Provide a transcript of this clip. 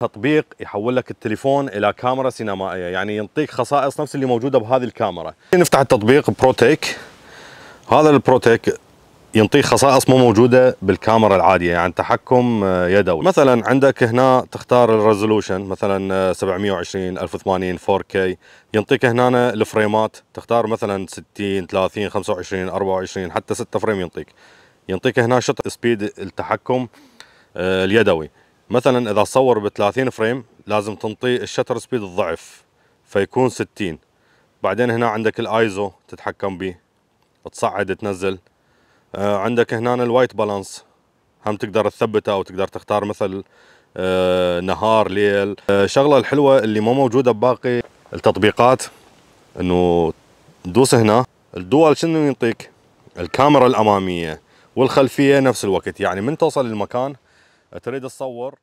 تطبيق يحول لك التليفون الى كاميرا سينمائيه يعني ينطيك خصائص نفس اللي موجوده بهذه الكاميرا نفتح التطبيق بروتيك هذا البروتيك ينطيك خصائص مو موجوده بالكاميرا العاديه يعني تحكم آه، يدوي مثلا عندك هنا تختار الريزولوشن مثلا 720 1080 4K ينطيك هنا الفريمات تختار مثلا 60 30 25 24 حتى 6 فريم ينطيك ينطيك هنا شط سبيد التحكم آه، اليدوي مثلا اذا صور ب 30 فريم لازم تنطي الشتر سبيد الضعف فيكون 60 بعدين هنا عندك الايزو تتحكم به تصعد تنزل آه، عندك هنا الوايت بالانس هم تقدر تثبته او تقدر تختار مثل آه، نهار ليل الشغله آه، الحلوه اللي مو موجوده بباقي التطبيقات انه تدوس هنا الدول شنو ينطيك الكاميرا الاماميه والخلفيه نفس الوقت يعني من توصل للمكان تريد تصور